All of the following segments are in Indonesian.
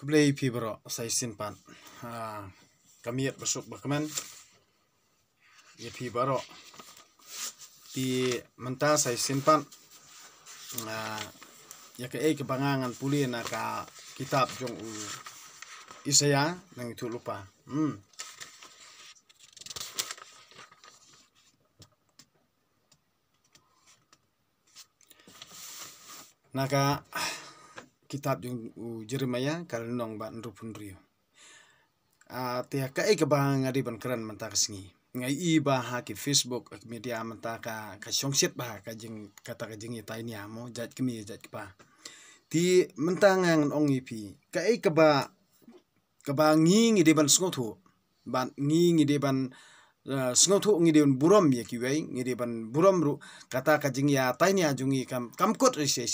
kumlei pibro ha kami kamiat besuk bakman ya pibro pi menta simpan, na ah, ya ke ek kebangangan puli na ka kitab jong u isaya nang itu lupa hmm naga kitab yung Jeremiah kalinong ba nrupun riyo. At ya ka ikabang ban keren mentakas ngi. ngai iba hakit Facebook media mentaka ka syongsit ba ka jing kata ka jing itay niya mo jat kami jat pa. Ti mentangang ong ipi ka ikaba kaba ngi ngadiban sngotho ban ngi ngadiban Uh, sngotu ngi deun buram ya kiwai. wei ngi deban buram ru kata ka jing ya taini ajungi kam kam kot ri se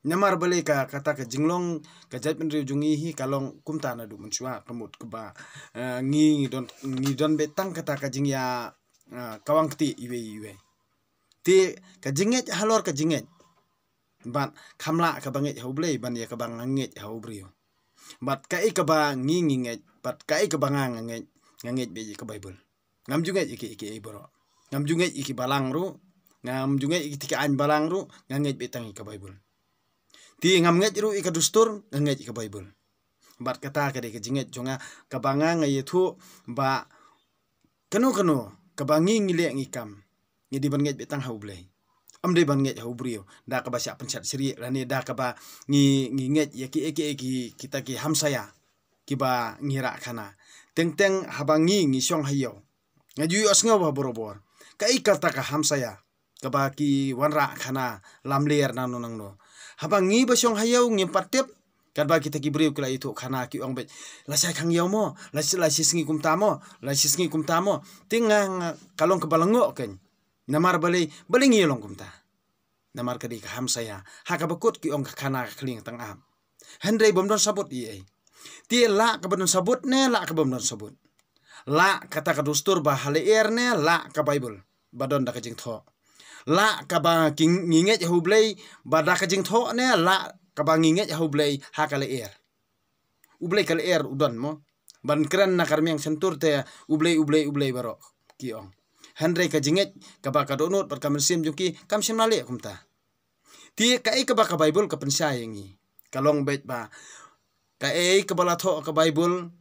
nyamar bale ka kata ka jinglong ka jait men riu jungi hi kalong kum na du mun shua kamut ke ba eh, ngi don ngi don be tang kata ka ya eh, kawang kiti iwe iwe ti ka jinget halor ka jinget ban kamla ka banget hoblei ban ya ka bang hau briu bat ka ik ba ngi ngi nget bat ka ik ba nga nget nget be ka bible ngam junget iki iki ibro ngam junget iki balang ru ngam junget iki an balang ru nget be tang ka bible ti ngam ngej ru ika dustur ngat ika bible bat kata kade ka jingat jonga ka banga ngai thu ba kenu kenu ka bangi ngile ngi kam di ban ngat betang hau blai am de ban ngat hau brio da ka ba sya penchat sri rani da ka ba ngi ngi ngej e e ya ki eki eki kita ki ham saya, ki ba ngira kana teng teng habangi ngi syong hayo ngaju os ngau ba borobor ka ta ka hamsaya ka ba ki wanra kana lamler nanu nangno habang ngi basyong hayau ngi patep kan ba kita gibriu kala itu kana ki ong be kang sai yau mo la si la si singi kum mo la si singi kum kalong kebalango ken namar bali bali ngi long kum ta namar kadi ka ham saya hakabakut ki ong khana khling tang am hendrei bom don sabut iye ti la ka bom don sabut ne la ka bom don sabut la kata kadustur bahali air er ne la ka bible badon da kajing la kaba king nginget hublei bada jing tho ne la kaba nginget hublei hakale er ublei kale er udon mo ban keren na ang sentur te ublei ublei ublei baro kio handre ka jinget kaba ka donot par juki kam sim nale ta ti ka ei kaba ka bible ka pensayangi kalong bet ba ka ei kabala toh ka bible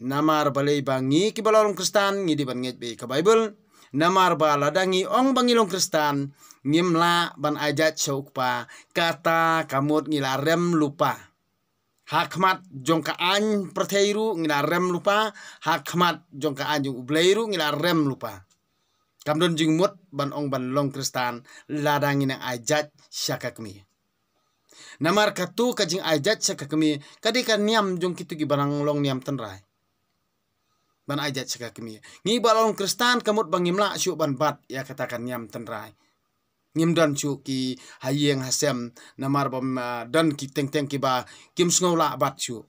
namar balei bangi kibalong kristan ngi di nget be ka bible namar bala dangi ong bangilong kristan ngimla ban ajat seukpa kata kamut ngilarem lupa hakmat jongka an ngilarem lupa hakmat jongka an jung ubleiru ngilarem lupa kamdon jing mut ban ong ban long kristan ladangin ang ajat syakakmi namar katu kajing ajat syakakmi kadika niam jong kitu gi barang long niam tenrai ban ajat seka kami ngi balong kristan kamut bangimla syu ban bat ya katakan nyam tenrai ngim dan syu ki hayeng hasem namar bam uh, dan ki teng teng ki ba kim sngola bat syu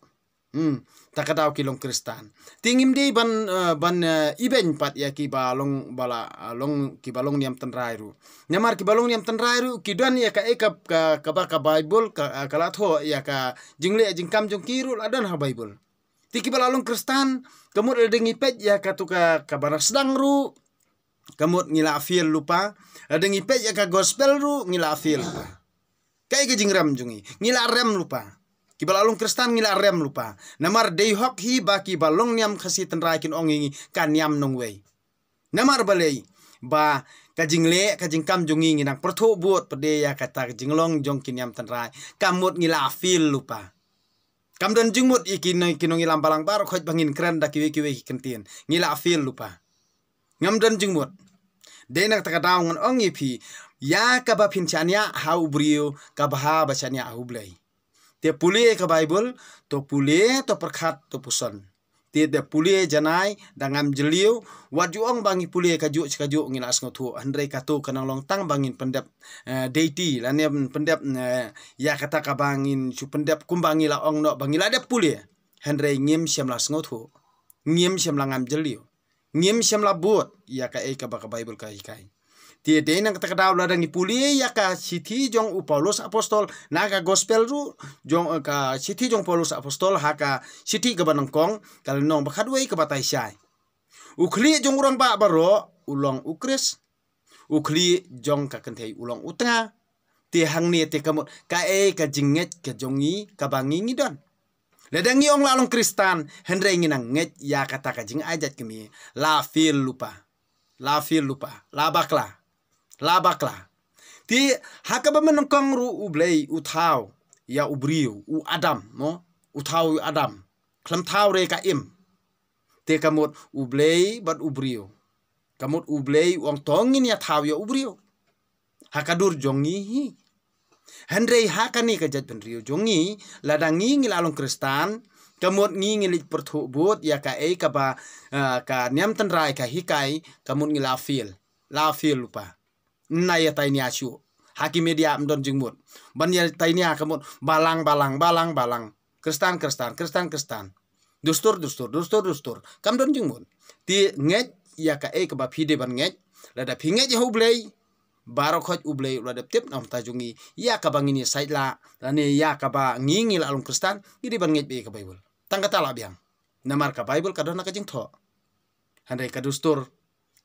hmm takadau ki long kristan tingim dei ban uh, ban iben uh, pat ya ki balong bala long ki balong nyam tenrai ru namar ki balong nyam tenrai ru ki dan ya ka ekap ka ka ba ka bible ka kalatho ya ka jingle jingkam jong ki kirul ladan ha bible tiki balalong kristan kemud ada ngipet ya katuka kabar sedang ru kemud ngila afil lupa ada ngipet ya ka gospel ru ngila afil, kayak gajing rem jungi ngila rem lupa kibalalong kristan ngila rem lupa namar hok hi baki balong niam kasi tenraikin ongingi kan niam wei. namar balei ba kajing le kajing kam jungi nginang perthu buat pede ya kata kajing long jong kiniam tenrai kamut ngila afil lupa kamdan jingmut ikin kinongi lampalang paro khoj bangin kren da kiwe kiwe kentien ngila afil lupa ngamdan jingmut denak daung on ongi ipi ya kaba pinchania hau brio kaba ha bachania blai te pule ka bible to pule to perkhat to puson ti de pulie janai dangam jeliu wajuang bangi pulie kaju kaju ngilas ngotu andre katu kanang long tang bangin pendap eh, deity lane pendap eh, ya kata kabangin su pendap kumbangi la ong no bangila de pulie hendre ngim siam las ngem ngim siam langam jeliu ngim siam labut ya ka e ka ba bible ka ikai tie dei nang kata daw la puli ya ka Siti jong u paulus apostol na ka gospel ru jong äh, ka Siti jong paulus apostol ha ka siti ka banang kong kal nong bakat wai ka batai sai ukhli jong urang ba baro ulong ukris Ukli jong ka kentai ulong utnga ti hang ni te kamut ka e ka jinget ka jongi ka bangi ngi don ledangi ong lalong kristan hendra ngi nang nget ya kata ka jing ajat kemi la fil lupa la fil lupa la bakla labakla ti hakaba men ru ublei utau ya ubriu u adam no utau adam klam thau re ka im te kamut ublei bat ubriu kamut ublei wang tongin ya thau ya ubriu hakadur jongi hi henrei hakani ka jat riu jongi ladangi ngilalong kristan kamut ngingilik perthubut ya ka e ka ba eh, ka niam tenrai ka hikai kamut ngilafil lafil lupa naya tayni asyu haki media mdon mut ban ya tayni hakamut balang balang balang balang kristan kristan kristan kristan dustur dustur dustur dustur kam don mut ti ngej ya ka e ba pide ban ngej lada pingej ya hublei barok hoj ublei lada tip nam jungi ya ka bangini ya la lani ya ka ba ngingi la alung kristan gidi ban ngej be ka bible tangka tala biang namar ka bible kadona ka jing tho handai ka dustur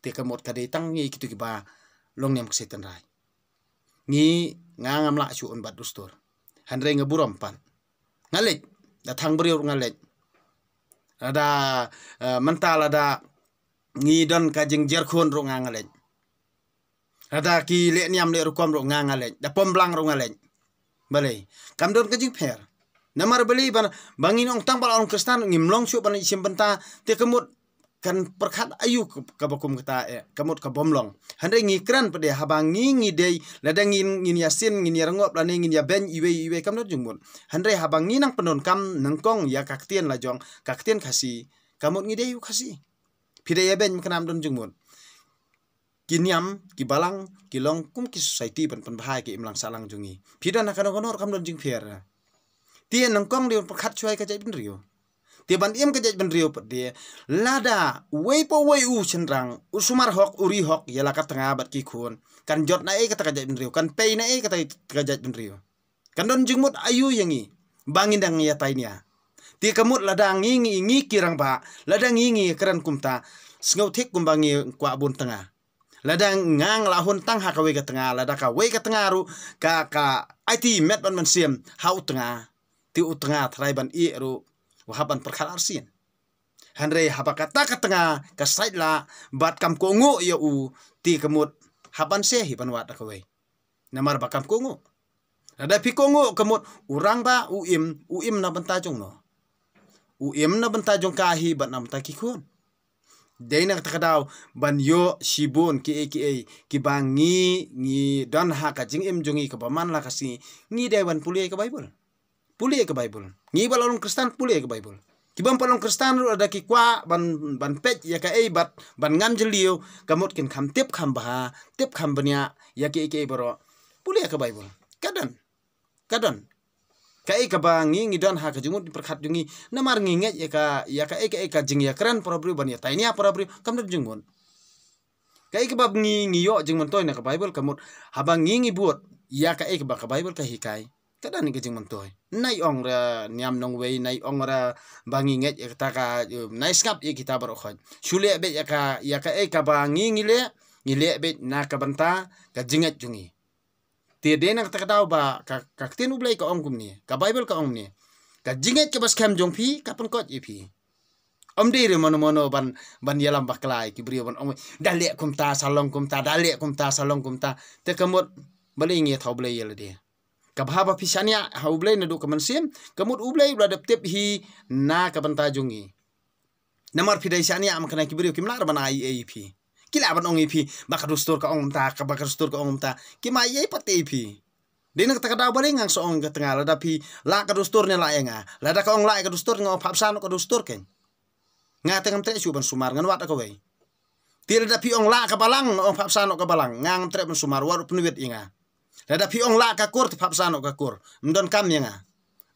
ti ka mot ka de tang kitu ki ba long nem kesehatan rai ngi ngangam la chu on bat dustor hanre nga buram pan ngalek da thang beriur ngalek ada eh, mental ada ngi don ka jeng jer khun ro ngalek ada ki le niam le rukom ro ngalek da pom blang ro ngalek bale kam don ka jeng pher namar beli ban bangin ong tang bal on kristan ngim long chu ban isim benta te kemut kan perkhat ayu bakum kita eh kamut bomlong. ngi ngikran pede habangi ngidei ladang ngin ngin yasin ngin yarangop lane ngin ya ben iwe iwe kam jungmun habang ngi nang penon kam nengkong ya kaktian lajong kaktian kasih, kamut ngidei yuk kasih. pide ya ben kenam don jungmun kiniam kibalang kilong kum ki society pen pen bahai ki imlang salang jungi pida nakano konor kam don jing fier tien nengkong dia perkhat cuai kajai bin rio te ban im ke ban riu pat lada wei po wei u usumar hok uri hok ya laka tengah bat kikun kan jot na e ka ta ban kan pei na e ka ta ban kan don jingmut ayu yangi bangin dang ya tainya ti kemut lada ngingi ngi kirang ba lada ngingi keran kumta sngau thik kumbangi kuabun bun tengah ladang ngang lahun tang ha kawe ke tengah lada ka we ke tengah ru ka ka IT met ban ban siam hau tengah ti u tengah thrai ban i ru wahaban perkhalarsin hanre habakata katanga ka la bat kam ko ngo ya u ti kemut haban se hi banwat nama namar bakam ko ada pi ko kemut urang ba u im u im na benta jong no u im na benta jong ka hi ban nam ta ki kun deina takadaw ban yo shibun ki e ki e ki bangi ngi dan ha ka jing im i ka baman la si ngi dewan pulih ka bible pulih ke Bible. Ngi orang Kristen pulih ke Bible. Kibam orang Kristen ru ada kikwa ban ban pet ya ka ei bat ban ngam jelio kamot kin kam tip kam bah tip kam banya ya ki ki boro. pulih ke Bible. Kadon kadon Ka ei ka bang ngi ngidan ha ka perkhat jungi namar ngi ngi ya ka ya ka ei ka ei jing ya keren probri ban ya tainya probri kamdar jungun. Ka ei ka bab ngi ngi yo jing mentoi na ka Bible kamot habang ngi ngi buat ya ka ei ka ba ka Bible ka hikai kada ni gajing mantoy nai ong ra niam nong wei nai ong ra bangi nget ya kita ka um, nai skap ye ya kita baru khoj shule be ya ka ya ka e ka bangi ngile ngile be na ka banta ka jingat jungi ti de na ta daw ba ka ka tin ublai ka ong kumni ka bible ka ong ni ka jingat ke bas kam jong pi ka pun kot ipi ya om diri mono mono ban ban yalam baklai ya ki brio ban ong dalek kum ta salong kum ta dalek kum ta salong kum ta te kamot balingi thau blai yel dia kabhaba pisania ya, haublay na do kamansim kamut ublay ula deptep hi na kabanta jungi namar pidai sania ya, am kana kibri e kimlar bana ai ai phi kila ban ong phi bakar stor ka ong ta ka bakar ka ong ta ki mai ai e phi e dina ka kada bare ngang so ong ka tengah lada phi la ka stor ne la enga lada ka ong la ka ong ngop hapsan ka dustur ken nga tengam tre suban sumar ngan wat ka wei ong ada ong la ka balang, ong papsano ka balang, ngang trep sumar waru penuwit inga. Dada piong la kakur ti papsano kakur. Mdon kam yanga.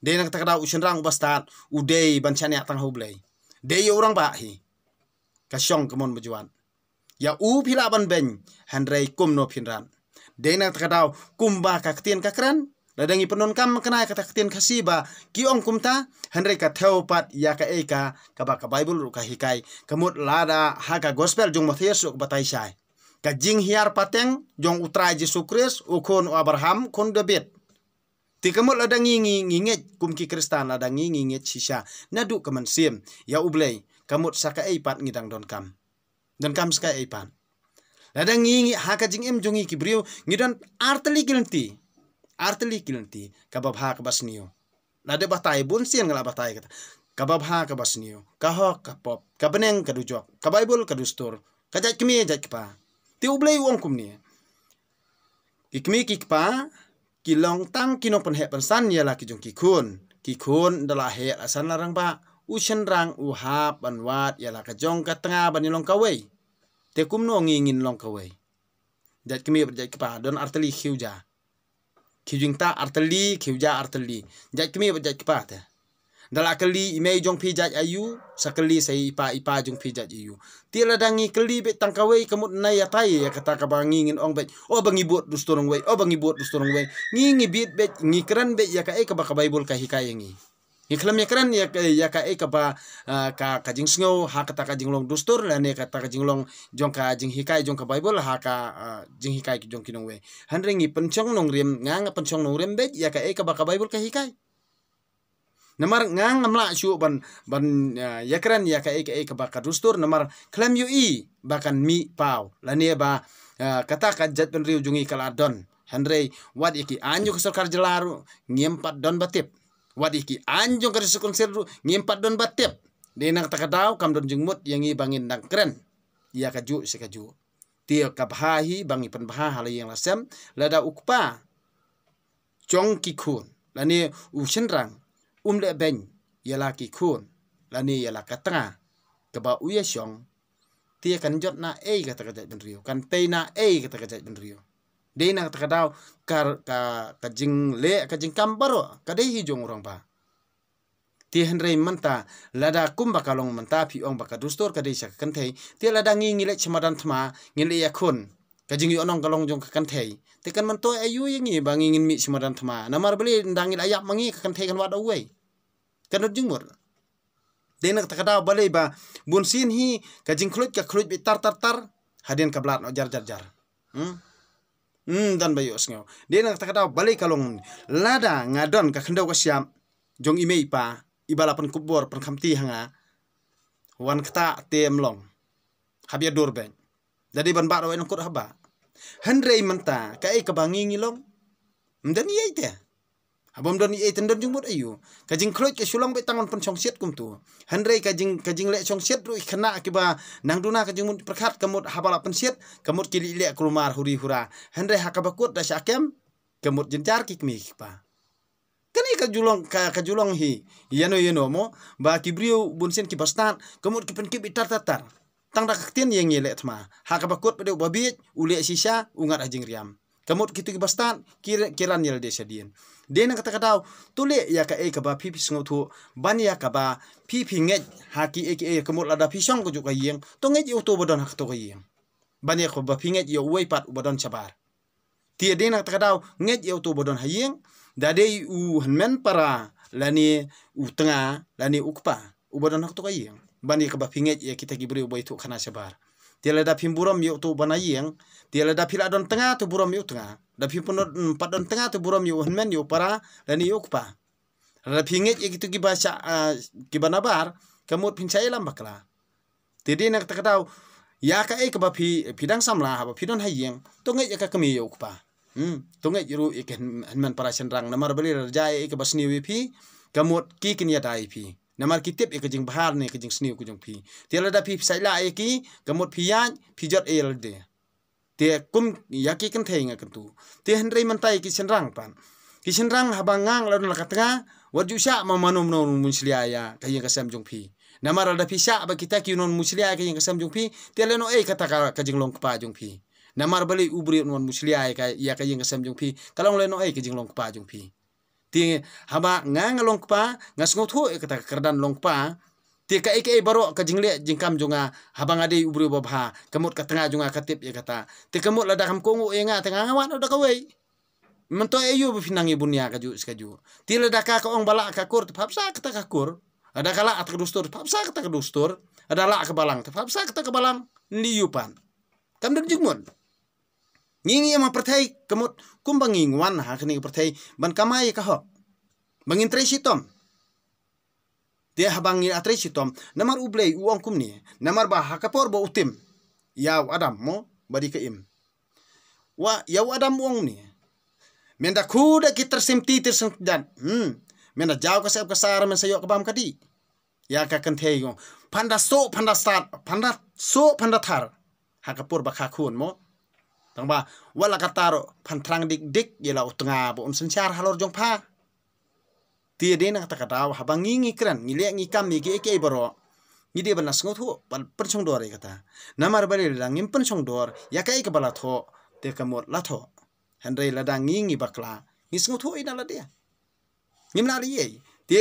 Dei nak takda usin rang ubastat udei bancani atang hublei. Dei orang bahi. Kasyong kemon bejuan. Ya u pilaban ben handrei kum no pinran. Dei nak takda kumba kaktian kakran. Dadangi penon kam kena kataktian kasiba ong kumta handrei ka teopat ya ka eka ka bible ka hikai kamut lada haka gospel jung mathias batai sai. Kajing hiar pateng jong utrai Jesu Kris ukon Abraham kon David tikamul ada ngingi nginget kumki Kristen ada ngi nginget sisa du kaman siem? ya ublei kamut saka eipat ngidang don kam don kam saka eipat ngi, ngingi haka jing em jongi kibriu ngidan arteli kilenti arteli kilenti kabab hak basnio de batai bun sian ngala batai kata kabab ha kabasniu kahok kapop kabeneng kadujok kabaibul kadustur kajak kemi ejak pa te ublei uangkum ni kikmi kikpa kilong tang kinong pen he pensan ya kijung kikun kikun dala he asan larang ba usen rang uhap ban wat ya la kajong ka tengah ban long kawei te kum ngingin long kawei dat kmi berjat kpa don arteli khiuja kijung ta arteli khiuja arteli jat kmi berjat kpa ta dala kali imei jong pijaj ayu sakali sai ipa ipa jong pijaj ayu tila dangi kali bet tangkawei kamut nai atai ya kata kaba ngingin ong bet o oh, bangi buat dustorong wei o oh, bangi buat dustorong wei ngingi bit bet ngikran bet ya ka e kaba kabaibul ka hikayangi Iklam ya keren ya ya ka e kaba ah, ka ka kajing sngau ha kata kajing long dustur la ne kata kajing long jong ka jing hikai jong ka bible ha ka ah, jing hikai ki jong kinong we hanrengi pencong nong rem nganga pencong nong rem bet ya ka e kaba ka bible ka hikai nomor ngang ngamla shu ban ban yakran ya ka ek ek ba kadustur nomor klem yu i bahkan mi pau lani ba ya, kata ka jat pen riu jungi kala don handrei wad iki anju ke sarkar jelaru ngiempat don batip wad iki anju ke sekon seru ngiempat don batip de nak takadau kam don jungmut yang i bangin dang keren ya kaju sekaju tia kabhahi bangi penbaha hal yang lasem lada ukpa chong kikun lani u rang umle ben yala ki kun lani yala katanga keba uye syong tia kan jot na ei kata kajat ben rio kan tei na ei kata kajat ben rio dei na kata kadau kar ka kajing le kajing kambaro kadai hijong orang pa tia rei menta lada kum bakalong menta pi ong baka dustor kadai syak tia lada ngi ngile chemadan tema ngile yakun kajing yo nong kalong jong kakan tei tekan man to ayu yang ngi bang ingin mi simadan thama namar beli ndangil ayap mangi kakan tei kan wad wei kan jung mur denak takada balai ba bunsin hi kajing kulit ka kulit bi tar tar tar hadian kablat no jar jar jar hmm hmm dan bayo osngo denak takada balai kalong lada ngadon ka khandau ka siam jong imei pa ibalapan kubor pan hanga wan kata tem long habia durbeng jadi ban baro en kut haba Henrei menta kai kebangi ngilong. Mdan iya ite. Abom don iya tendon jumbut ayu. Kajing kroit ke sulang bai tangon chong siat kum tu. Henrei kajing kajing lek chong siat ru kena akiba nang duna kajing mut perkat kemut habala siat kemut kili lek krumar huri hura. Henrei hakabakut dasi akem kemut kikmi pa, kani iya ka julong ka ka julong hi yano yano mo ba kibriu bunsen kibastan kemut kipen kib itar tatar tang dak tin yang ngile tma ha ka bakut pede babi ule sisa ungat ajing riam kamut kitu ki bastan kira kira nil de sedien den kata kata tule ya ka e ka ba pipi sungo thu ban ya ka ba pipi nge ha ki e ki e kamut ada pisong ko ka yeng to nge ji uto bodon hak to ka yeng ban ya ko ba pinge yo wei pat bodon chabar ti ya den kata kata nge ji uto bodon ha yeng da de u hanmen para lani u tengah lani ukpa ubodon hak to ka yeng bani ka bapinget ya kita gibri ubay tu kana sebar dia leda pim buram yuk tu bana yang dia leda pila don tengah tu buram yuk tengah da pim pun don tengah tu buram yuk men yuk para dan yuk pa leda pinget ya gitu gibasa gibana bar kemut pincai lambak bakla jadi nak tak tahu ya ka e eh, ka bapi pidang samla ha hai yang hayeng tongai ya ka kami yuk pa hmm tongai ya, ru ikan ya, men para senrang namar beli raja e ya, ka basni wi pi kamut ki ya dai pi namar ki e ek bahar ne kajing sniu kujung phi tiala da phi sai la e ki gamot phi yan phi jot e de te kum yaki kan thai nga kan tu te han rei man tai ki rang pan ki sen rang habang ngang la la katnga wat ju sha ma manum no muslia ya ka sam jung phi namar da phi sha ba kita ki non muslia ka sam jung phi tiala no ei kata ka kajing long pa jung phi namar bali ubri non ka ya ka sam jung phi kalong le no ei kajing long pa jung phi ti haba nga nga longpa nga ho e kata kerdan longpa ti ka ike baro ka jingle jingkam junga haba ngade ubru babha kemut ka tengah junga katip ya e kata ti kemut ladak ham kongo e nga tengah nga wan kawai mento e yu finang ibun e ya kaju sekaju ti ladak ka ong bala ka kur papsa kata ka kur ada kala at kedustur papsa kata kedustur ada la kebalang balang papsa kata kebalang balang ni yupan kam dek jingmun ngingi ma kemut kum kumbang wan ha kini pertai ban kamai e ka ho bangin tre sitom te habangi atre sitom namar ublei uang kum ni namar ba hakapor bo utim adam mo badi ke im wa yau adam uang ni menda kuda kita simti tersen dan hmm menda jauh kasep kasar men sayok kebam kadi ya ka teh yo panda so panda start panda so panda tar, hakapor ba khakun mo tang ba wala kataro pantrang dik dik yela utengabu bo un sensyar halor jong pha ti de na kata kata wa habang ngi kran ngile ngi kam ni ge ke boro ngi de banas ngot ho pal perchong dor kata namar bari lang im perchong dor ya kai ke bala tho te kamor la tho handrei ladang ngi ngi bakla ngi sngot thu ina la dia ngimna li ye ti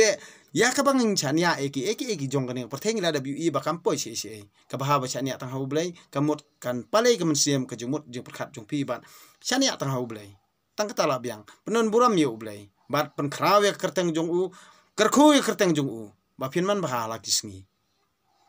ya ka bang chania eki eki eki jong kaneng per theng la da bi e ba kam poi si si ka ba ha ba chania tang hau blai ka mot kan palai ka mensiam ka jumut jung jung pi ban chania tang hau blai tang ka tala biang penon buram yo blai bat pen krawe kerteng jong u kerku kerteng jong u ba pin man ba ha la kisngi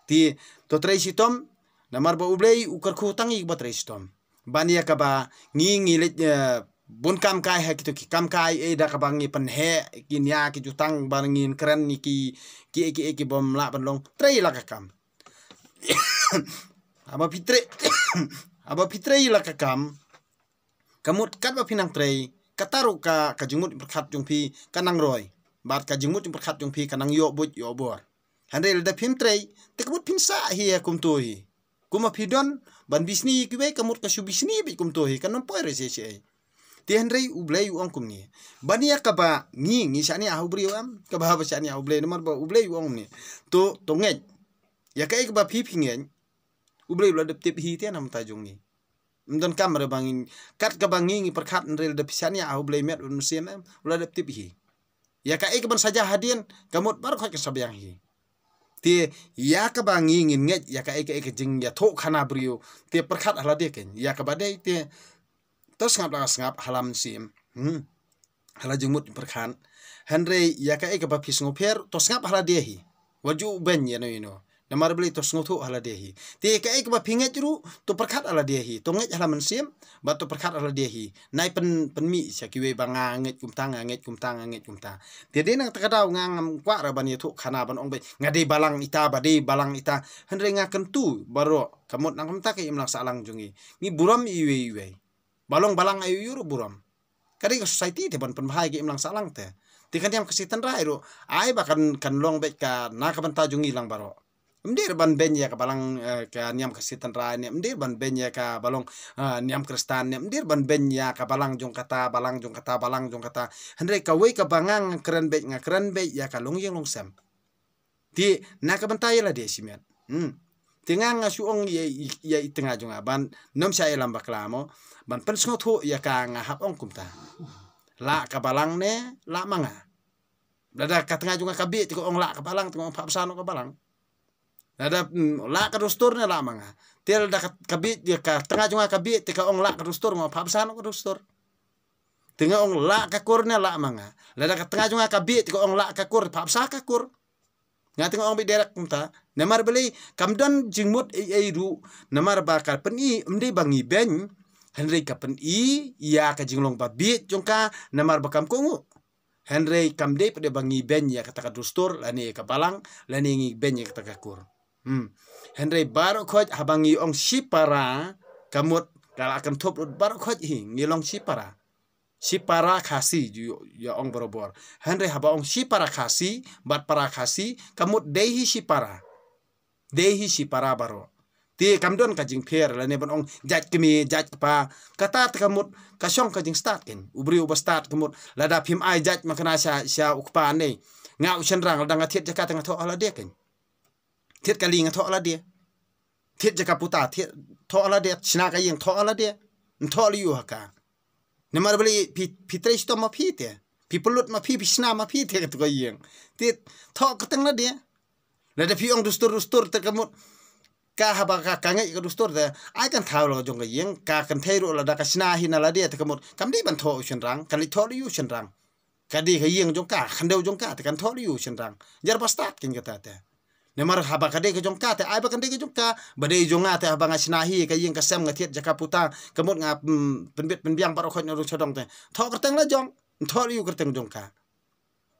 ti to trei si tom namar ba blai u kerku tang ik ba trei si tom ban ya ka ba ngi ngi le eh, bun kam kai ha ki to ki kam kai e da ka bangi pen he ki nya ki jutang bangin keren ni ki ki e, ki e, ki bom la ban long trei la ka kam aba pitre aba pitre la ka kam kamut kat ba pinang trei kataru ka kajumut berkat jung pi kanang roy bat kajumut berkat jung pi kanang yo bot yo bor handel da pin trei te kamut pinsa hi e kum to kuma pidon ban bisni ki be kamut ka shu bisni bi kum to hi kanam poi re se rei ublei uang bani ya kaba ngi ngi sani ahu bri uam kaba haba sani ahu blei nomor ba ublei uang kumni to tonget ya kai kaba pi pingen ublei ulah dep tip hi tian ham tajung ni mdon kamera bangin kat kaba ngi ngi perkat nrel dep sani ahu blei met un musim em ulah dep tip hi ya kai kaba saja hadian kamut bar khoi kesabiang hi te ya kaba ba ngi ngin ya ka e ka e ka jing ya tho khana brio te parkhat hala de ken ya kaba dei de te tersengap sngap sengap halam sim hmm hala jengmut perkhan Henry ya e kapa phis ngofer tersengap hala dehi waju ben yeno ya yeno namar beli to sngo hala dehi ti ka ek ba phinge chru tu prakhat hala dehi tu ngej hala sim ba to prakhat dehi nai pen pen mi cha kiwe banga kumta kumta kumta ti de nang takadaw nga ngam kwa ra ban kana ban ong be ngade balang ita bade balang ita Henry ngakentu, baro kamot nang kam ta ke imlang salang jungi ni buram iwe iwe balong balang ayu yuru buram kari ka society te ban pan bahai ge imlang salang te kan yang kesitan ra iru ai ba kan, kan long be ka na ka ban tajung ilang baro mdir ban benya ka balang eh, ka niam kesitan ra ni mdir ban benya ka balong eh, niam kristan ni mdir ban benya ka balang jong kata balang jong kata balang jong kata hendre ka wei ka bangang keren be nga keren be ya ka long yeng long sem ti na ka ban tai ya la de simian hmm te nga ong ye ye tengah junga ban nom sha lamba baklamo ban pensngo ho ya ka nga hap ong kumta la ka ne la manga dada ka tengah junga ka bi ong la ka balang ong phap sa no ka balang dada mm, la ka ne la manga tel da ka bi ya ka junga ka bi ong la ka dostor ma phap sa no ka Tengah ong la ka kor ne la manga. dada ka tengah junga ka bi ong la ka kor phap sa ka kor nga ong bi derek kumta namar beli kamdon jingmut e e ru namar bakar pen i mde bangi ben henry kapen i ya ka jinglong ba bi jongka namar bakam kongu henry kamde pada bangi ben ya kata ka dustur lani ka palang lani ngi ben ya kata kur hmm henry baro khoj habangi ong sipara kamut kala akan thop baro khoj hi long sipara si para kasi ya ong borobor Henry haba ong si para kasi bat para kasi kamut dehi si para dehi si para baro ti kamdon kajing jing pher la ne ong jat kimi jat pa kata kamut kasong kajing start ubri uba start kamut la da phim ai jaj makana sa sa ukpa ne nga u rang la nga thiet jaka tang tho ala de ken thiet ka ala de thiet jaka puta thiet tho ala de china ka yeng tho ala de tho liu haka nemar bali pitre sto ma pi te pipelut ma pi pisna ma pi te kat ko yeng ti tho kateng na eh? dia la da piong dustur dustur te kamut ka haba ka kangai ka dustur te ai kan thau lo jong ka yeng ka kan thei ro la da ka sna hi na la dia eh te kamut kam di ban tho chen rang kan li tho yu chen rang ka di ka yeng jong ka khandeu jong ka te kan tho yu chen rang jar pa start kin ka ta te Nemar haba kade ke jongka te ai bakan ke jongka bade jonga te haba nga sinahi ka yeng kasem nga tiet jaka puta kemot nga mm, penbet penbiang paro khon ru chodong te tho kerteng la jong tho yu kerteng jongka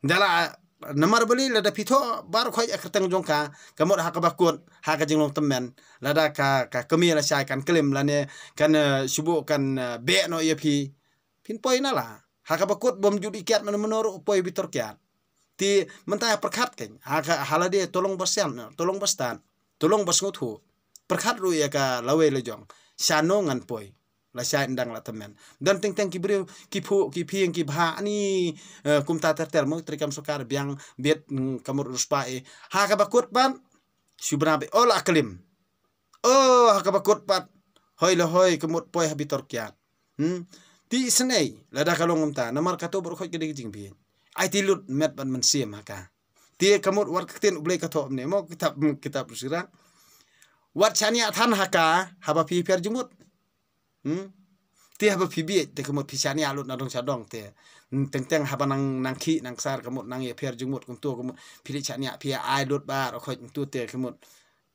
dala nemar beli lada pito baru khoi ya kerteng jongka kemot ha kabakut ha ka temen lada ka ka kemi la sai kan kelim la ne kan eh, subu kan eh, be no ye pi pin poi na la ha bom judi kiat menoru poi bitor kiat ti mentaya perkat ke hala dia tolong bersian tolong bestan tolong besngut hu perkat ru ya ka lawe lejong jong sano ngan poi la shai endang la temen dan teng teng ki kipu ki phu ki ani e, kum ta ter ter mo trikam sukar biang biet kamur ruspa e haka bakut ban subra be ola aklim oh haka bakut pat hoi lo hoi kemut poi habitor kiat hmm ti senai la da kalong ta namar kato bor gede ke ding bieng ai ti lut met ban man sim haka ti kamut war kten uble ka thob ne mo kitab kitab rusira wat chania athan haka haba pi per jumut hmm ti haba pi bi te kamut pi chania alut na dong sa dong te teng teng haba nang nang khi nang sar kamut nang ye per jumut kum tu kum pi chania pi ai lut ba ro khoj tu te kamut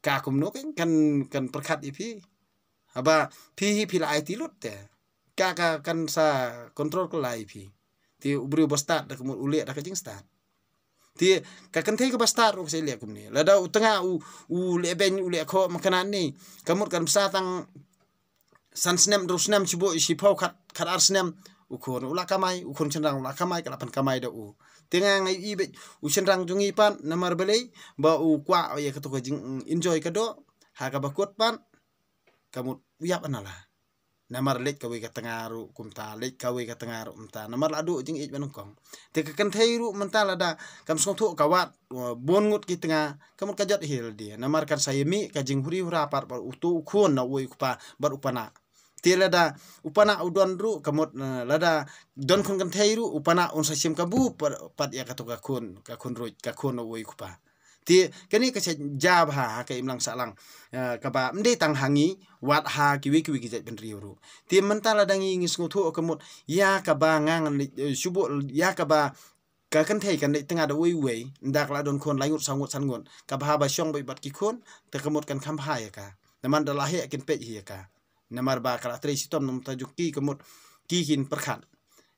ka kum no kan kan perkat ipi haba pi pi la ai ti lut te ka ka kan sa kontrol ko lai pi ti ubri bastar dak kumur uli dak kajing star ti ka kan tei ka bastar u se liak kumni la da utanga u u le ben u le kho makanan ni kamut kan sa tang san snem dro snem chibo isi phau khat khat ar snem ukur ula kamai ukur chenrang ula kamai kalapan kamai da u tenga ngai i be u chenrang jungi pan namar belai ba u kwa ye ka to ka jing enjoy ka do ha ka pan kamut uyap anala namar lek kawe ka kum kumta lek kawe ka tangaru um ta namar adu jing ich banungkong te ka kan thairu menta lada kam song thu kawat bon ngut ki tanga kam ka hil dia namar kan sayemi ka jing huri hura par par utu khun na woi kupa bar upana ti lada upana udon ru kamot eh, lada don khun kan thairu upana on sasim ka bu par pat ya ka to ka khun ka ka na woi kupa ti kini ka se ha ha imlang salang ya, ka ba mde tang hangi wat ha ki wi ki wi jat riuru ti mentala dangi ngis ngo thu ya kaba ngang eh, subu ya ka ba ka kan thei kan tengah ada wei wei ndak la don kon langut sangut sangut ka ba ba syong bai bat ki kon te kemut kan kham ha ka naman da lahi kin pe hi ka na namar ba kala tre sitom nom tajuk ki kemut ki hin perkhan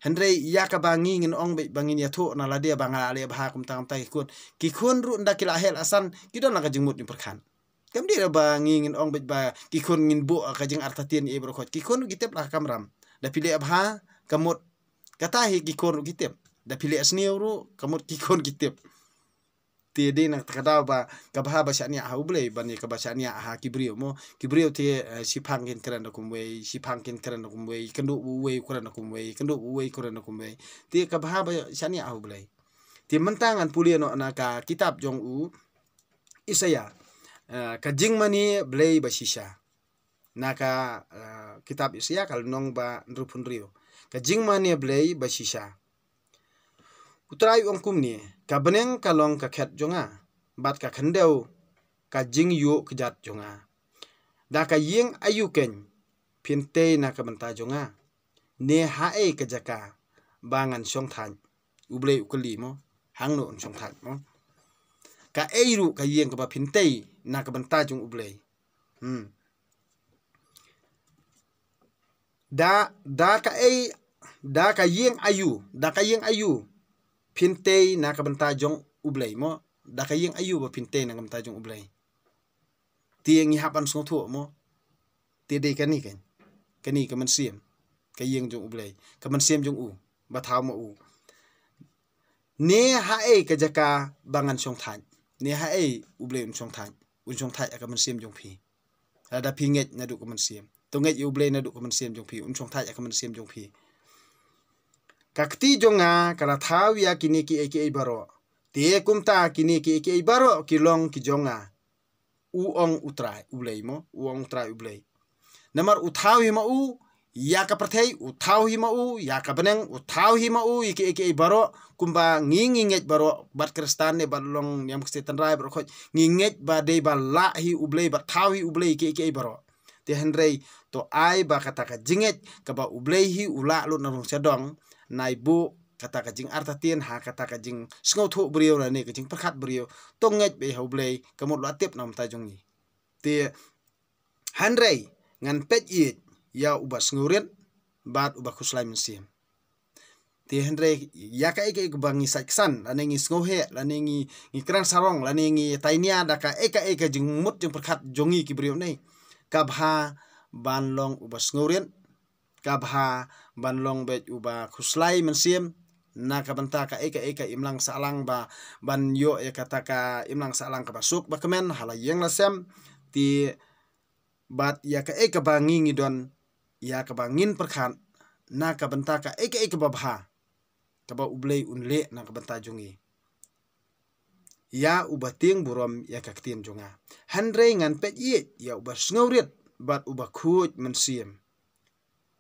Henry iya ka bangi ngin ong be bangi ya tu na ladia banga alia bah kum tangam kikun kun ru nda kila hel asan kidon na mut ni perkan kam dia bangi ngin ong be ba kun ngin bu kajeng artatian e brokot kikun la lah ram da pile abha kamut kata hi ki tep da pile asni ru kamut ki tep ti di nak takada ba kabaha basani ha ublei bani kabasani ha kibrio mo kibrio ti eh, sipang kin kran na kumwe sipang kin kran na kumwe kendo uwe kran na kumwe kendu uwe kran kumwe ti kabaha basani ha ublei ti mentangan puli no na ka kitab jong u isaya eh, ka mani blei basisha naka eh, kitab isya nong ba nrupun rio ka mani blei shisha utrai ongkumni kabeneng kalong kakhet jonga bat ka kendeu, ka jing yu kejat jonga da ka yeng ayu ken pinte na ka jonga ne ha e kejaka bangan shong than uble ukli mo hang no shong than mo ka eiru ka yeng ka pinte na ka jong uble hmm da da ka ei da ka yeng ayu da ka yeng ayu pintei na kabanta jong ublay mo kayang ayu ayuba pintei na kabanta jong ublay ti ihapan sung tu mo ti dei kani kan kani kaman siem ka yeng jong ublay kaman siem jong u bathaw mo u ne ha e ka jaka bangan song than ne ha e ublay um song than un song thai akaman siem jong phi ada pinget nget na du kaman siem to nget ublay na duk kaman siem jong pi, un song thai akaman siem jong pi kakti jonga kala thau ya kini ki eki baro te kumta kini ki eki baro kilong ki jonga uong utrai ulei mo uong utrai ulei namar uthau hima u ya ka perthei uthau hima u ya ka beneng uthau hima u iki iki baro kumba nginginget baro bat kristan ne bat long nyam ksetan rai baro khoj nginget ba dei ba la hi ublei ba thau hi ublei iki iki baro te henrei to ai ba kata ka jinget ka ba ublei hi ula lu narung sedong naibu kata kajing arta tien ha kata kajing sngau thu brio la ne kajing perkhat brio to ngai be hau blei kamot la tep nam ta jong ni te hanrei ngan pet it ya uba snguret bat uba khuslai min te ti hanrei ya ka ek ek bangi saksan la ne ngi sngau he la ne ngi ngi sarong la ne ngi tainia da ka ek ek jing mut jing perkhat jongi ki brio nei kabha ban long uba snguret kabha banlong bet uba khuslai mensiem na kabanta ka eka eka imlang salang ba ban yo e kata ya ka imlang salang ka basuk ba kemen halayeng lasem ti bat ya ka eka bangi ngingi ya ka bangin perkhan na kabanta ka eka eka babha kaba ublei unle na kabanta jungi ya uba ting burom ya kaktim junga handre ngan pet ye ya uba snowrit bat uba khut mensiem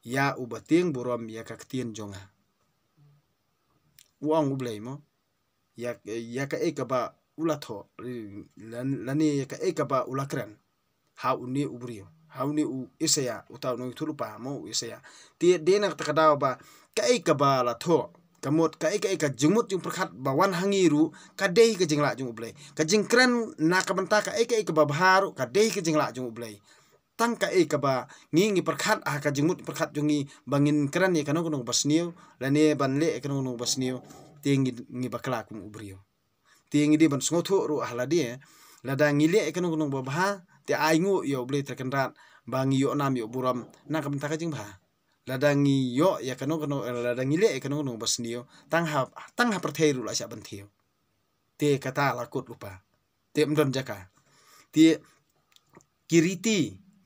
ya u bating ya kak tien jonga uang ublay mo ya ya ka eka ba ulatho lani ya ka eka ba ulakran ha uni ubriyo ha uni u isaya utau no tulu pa mo isaya ti dena ta kadawa ba ka eka ba la tho kamot ka eka eka jumut yung perkat bawan hangiru ka dei ka jingla jung ublay ka jingkran na ka ka eka eka ba baharu ka ka jingla jung ublay tang ka e kaba ngi ngi perkhat a ka jingmut perkhat jungi bangin keran ye kanong kanong basniu lane ban le kanong kanong basniu te ngi ngi bakla kum ubrio te ngi di ban sngo ru ahla di eh. la da ngi le kanong kanong ba te ai ngu yo ble terken bang yo nam yo buram na kam ta ka jing ba la da ngi yo ya kanu kanu eh, la da ngi le kanu ya kanong basniu tang ha tang ha perthei la sya ban te kata lakut lupa te mdon jaka te kiriti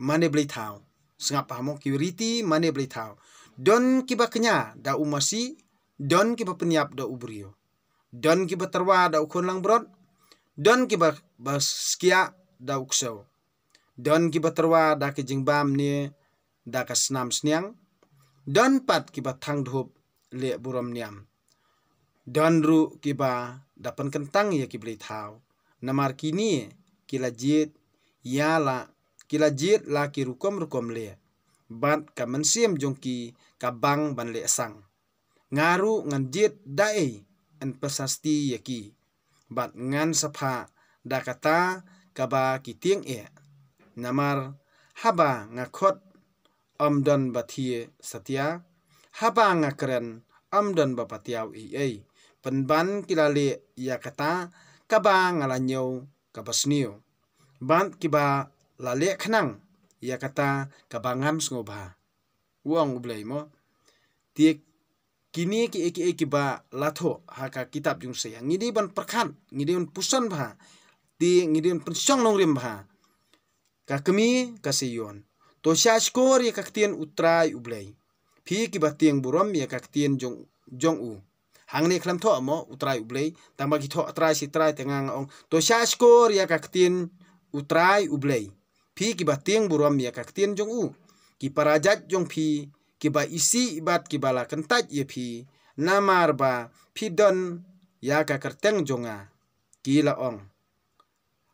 mane beli tahu Sengap pahamu oh, kiwiriti mane beli tahu don kiba kenya da umasi don kiba penyap da ubrio don kiba terwa da ukun lang brot don kiba baskia da ukso. don kiba terwa da kejing bam ni da kasnam sniang don pat kiba tang dhub le buram niam don ru kiba dapen kentang ya kibeli tahu namar kini kila jit yala kila jit la ki rukom rukom le ban ka siem jong ki ka bang ban le sang ngaru ngan jit dai an pesasti yaki bat ngan sapha da kata ba ki tieng e namar haba ngakot amdan bathie satya haba ngakren amdan bapatiau e e penban kilale ya kata kaba ngalanyau kabasniu ban kiba lale kenang, ia kata kabangam sngoba uang ublay mo tie kini ki eki eki ba latho haka kitab jung se yang ngidi ban perkhan ngidi un pusan ba ti ngidi un pensong rim ba ka kemi ka seyon to skor ya kaktien utrai ublay. phi ki ba tieng buram ya kaktien jong jong u hangni khlam tho mo utrai ublai tamba ki tho atrai trai tengang ong to skor ya kaktien utrai ublai pi ba tieng buram ya kak tien jong u ki parajat jong pi ba isi ibat kibala bala kentat ye pi namar ba pi don ya ka kerteng jonga ki la ong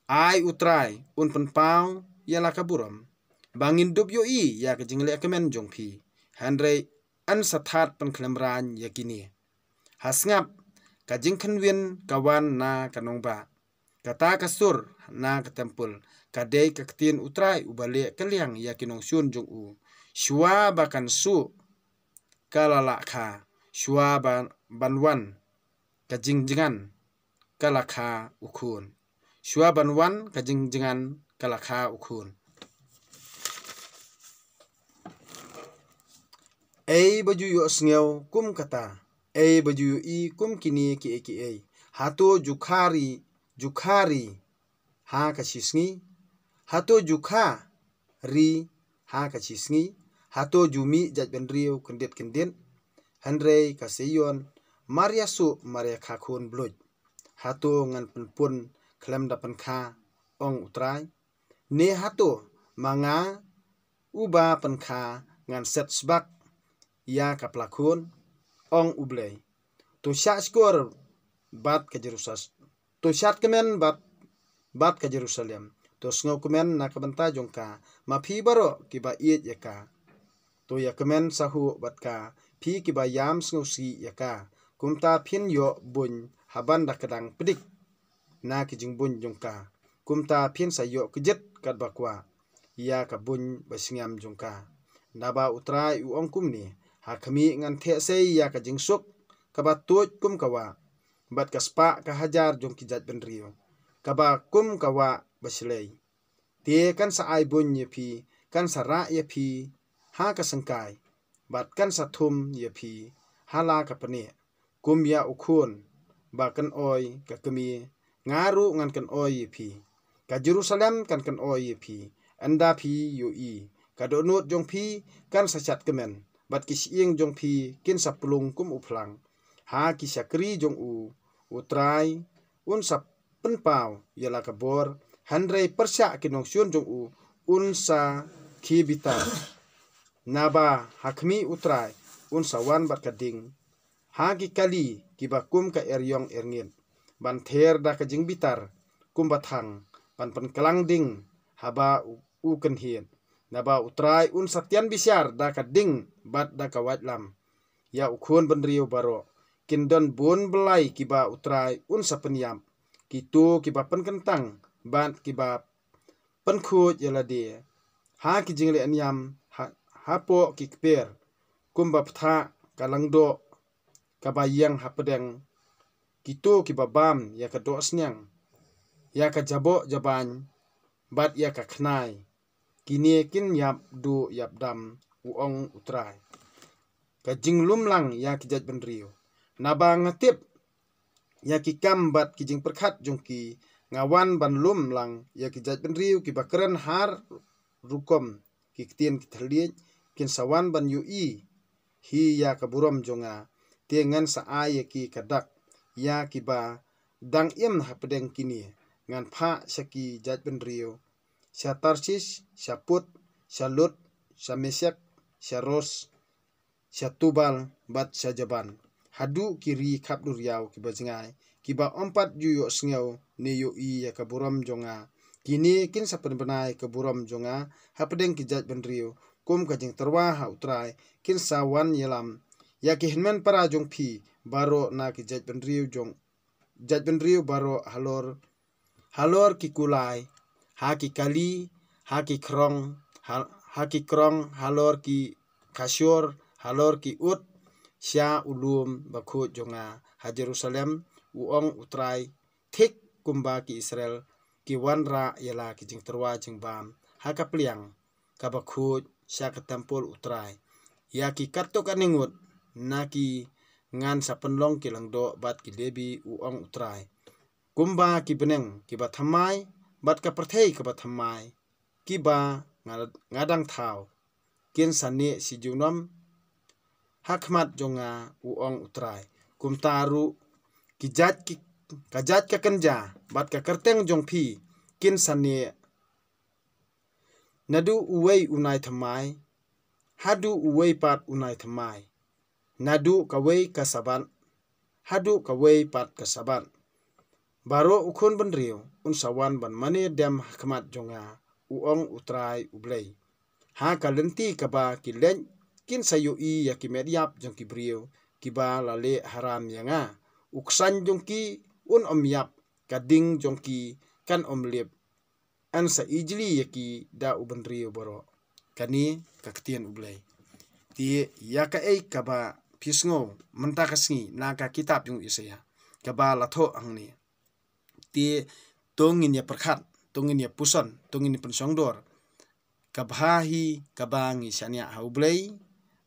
ai utrai un pen pau ya la buram bangin dub yo i ya ka jingle kemen jong pi handrei an sathat pen klemran ya kini hasngap kajing khanwin kawan na ba kata kasur na ketempul kadei kaktin utrai ubale keliang yakinong kinong syun jung u shua bakan su kalala kha shua ban banwan kajingjingan kalakha ukun shua banwan kajingjingan kalakha ukun ei baju yo sngeu kum kata ei baju i kum kini ki ki ei hato jukhari jukhari ha kachisngi hato jukha ri ha kachisngi hato jumi jajben riu kendet kendet handrei kaseyon maria su maria kakun bloj hato ngan pun penpun klem dapan kha ong utrai ne hato manga uba ka ngan set sbak ia ya kaplakun ong ublei to skor bat ke jerusas to kemen bat bat ka Jerusalem to sngau kumen na kabanta jongka ma phi baro kiba iet yaka to ya kumen sahu ka. phi kiba yam sngau si yaka kumta pin yo bun haban dakadang pedik na kijing bun jongka kumta phin yo kejet kat bakwa ia ka bun basingam jongka naba utra u ongkum ni hakami ngan the se ia ka jingsuk kabat tuj kum kawa bat kaspa ka hajar jong kijat benrio kaba kum kawa basilei te kan sa ai bun ye pi, kan sa ra ye pi ha ka sangkai bat kan sa thum ye pi hala ka pane kum ya ukun ba kan oi ka kami ngaru ngan kan oi ye pi, ka jerusalem kan kan oi ye pi, anda pi yu i ka do nut jong pi, kan sa chat kemen bat kis ieng jong pi kin sa pulung kum uplang ha kisakri jong u utrai un sap penpau yala kabor handrei kinong siun jong u unsa kibita naba hakmi utrai unsa wan barkading hagi kali kibakum ka eryong ergin ban ther da ka jing bitar kumbathang ban pen kelang ding haba u kenhin naba utrai un satian bisyar da ka ding bat da ka watlam ya ukhun ben riu baro kindon bun belai kiba utrai un sapeniam Kitu kiba pen kentang kibap kiba pen khut yala di. Ha ki le anyam ha, hapo ki kper. tha ptha kalang do kabayang hapedeng. Kitu kiba bam ya ka senyang, Ya ka jabo jaban bat ya ka knai. Kini kin yap du yap dam uong utrai. Ka lumlang lang ya kijat benriu. Nabang ngatip yaki kambat ki jing perkhat jong ki ngawan ban lum lang yaki jaj ben riu ki bakran har rukom ki ktien ki thalie kin sawan ban yu i hi ya kaburam jonga tiengan sa ya ki kadak ya ki ba dang im ha pedeng kini ngan pha saki jaj ben riu sya tarsis sya put sya lut sya mesek sya ros sya tubal bat sya jaban hadu kiri ri khapdur yaw ki bajngai ki ba ompat ju yo sngeu ne yo i ya ka jonga kini kin sapen benai ka jonga hapdeng ki jaj kum ka jing terwa ha utrai kin sawan yelam ya ki hinmen para jong phi baro na ki jaj jong jaj benrio baro halor halor ki kulai ha ki kali ha ki krong ha, ki krong halor ki kasyor halor ki ut ชาอุลูมบักโจงาฮะเยรูซาเล็มอูองอุตรายทคกกุมบากิอิสราเอลกิวันราเยลากิจิงตรวาจิงบามฮักกะเปลียงกับบักโคชากะเทมปลอุตรายยากิคัตโตกันิงุดนากิงานสะพนลงกิลังโดบัดกิเลบีอูองอุตรายกุมบากิบเบนงกิบัตทำไมบัดกับประเทศกับบัทำไมกิบางาดังเท้าเกิยนสันเนสิจุนอม hakmat jonga uong utrai kumtaru kijat ki kajat ka kanja bat ka kerteng jong pi kin sani nadu uwei unai thamai hadu uwei pat unai thamai nadu kawei kasaban hadu kawei pat kasaban baro ukun ban unsawan ban mane dem hakmat jonga uong utrai ublei ha kalenti kaba kilen kin sayu i ya ki mediap jong ki brio la le haram yanga uksan jong ki un om yap kading jong ki kan om lip an sa ijli ya ki da uban rio boro kani kaktian ublay ti ya ka ei kaba pisngo na ka kitab jong isaya kaba ang angni ti tongin ya perkhat tongin ya pusan tongin ya pensongdor kabahi kabangi sania haublei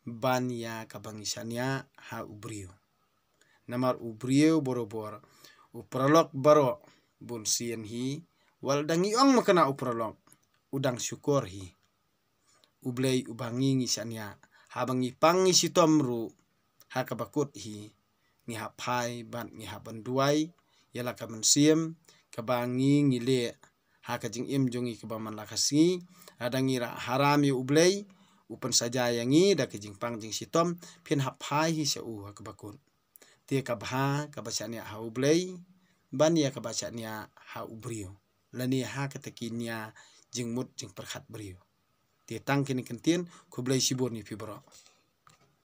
ban banya kabangisania ha ubrio namar ubrio borobor upralok baro bun sien hi wal dangi ong makana upralok udang syukur hi ublei ubangi ha bangi pangi sitomru ha kabakut hi ha pai ban ngihap banduai yala siem kabangi ngile ha kajing im jongi kabaman lakasi adangira harami ya ublei upan saja yang yangi da kejing pang jing sitom phin hap hai hi se uha kebakun ka kabha ti ka hau ka ha ban ya kabasa basania ha brio lani ha ka niya jing mut jing perhat brio ti tang kini kentin kublai sibur ni fibro.